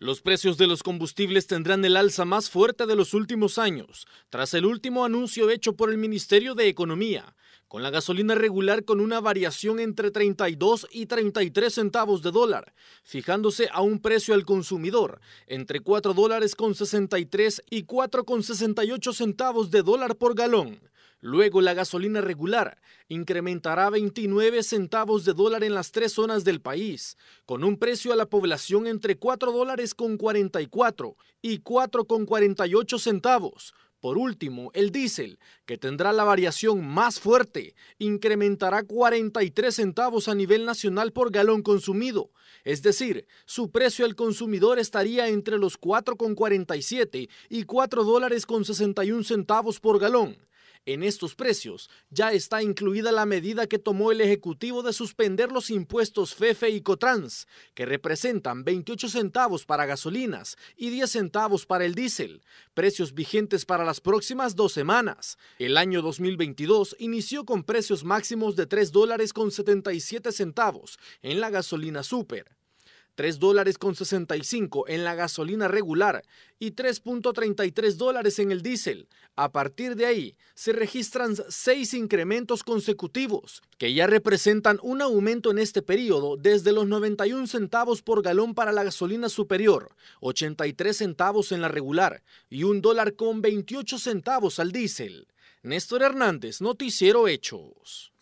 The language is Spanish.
Los precios de los combustibles tendrán el alza más fuerte de los últimos años, tras el último anuncio hecho por el Ministerio de Economía, con la gasolina regular con una variación entre 32 y 33 centavos de dólar, fijándose a un precio al consumidor entre 4 dólares con 63 y 4 con 68 centavos de dólar por galón. Luego la gasolina regular incrementará 29 centavos de dólar en las tres zonas del país, con un precio a la población entre 4 dólares con 44 y 4 con 48 centavos. Por último, el diésel, que tendrá la variación más fuerte, incrementará 43 centavos a nivel nacional por galón consumido, es decir, su precio al consumidor estaría entre los 4,47 y 4 dólares con 61 centavos por galón. En estos precios ya está incluida la medida que tomó el Ejecutivo de suspender los impuestos FEFE y COTRANS, que representan 28 centavos para gasolinas y 10 centavos para el diésel, precios vigentes para las próximas dos semanas. El año 2022 inició con precios máximos de 3 dólares con 77 centavos en la gasolina super, 3 dólares con 65 en la gasolina regular y 3.33 dólares en el diésel. A partir de ahí, se registran seis incrementos consecutivos, que ya representan un aumento en este periodo desde los 91 centavos por galón para la gasolina superior, 83 centavos en la regular y un dólar con 28 centavos al diésel. Néstor Hernández, Noticiero Hechos.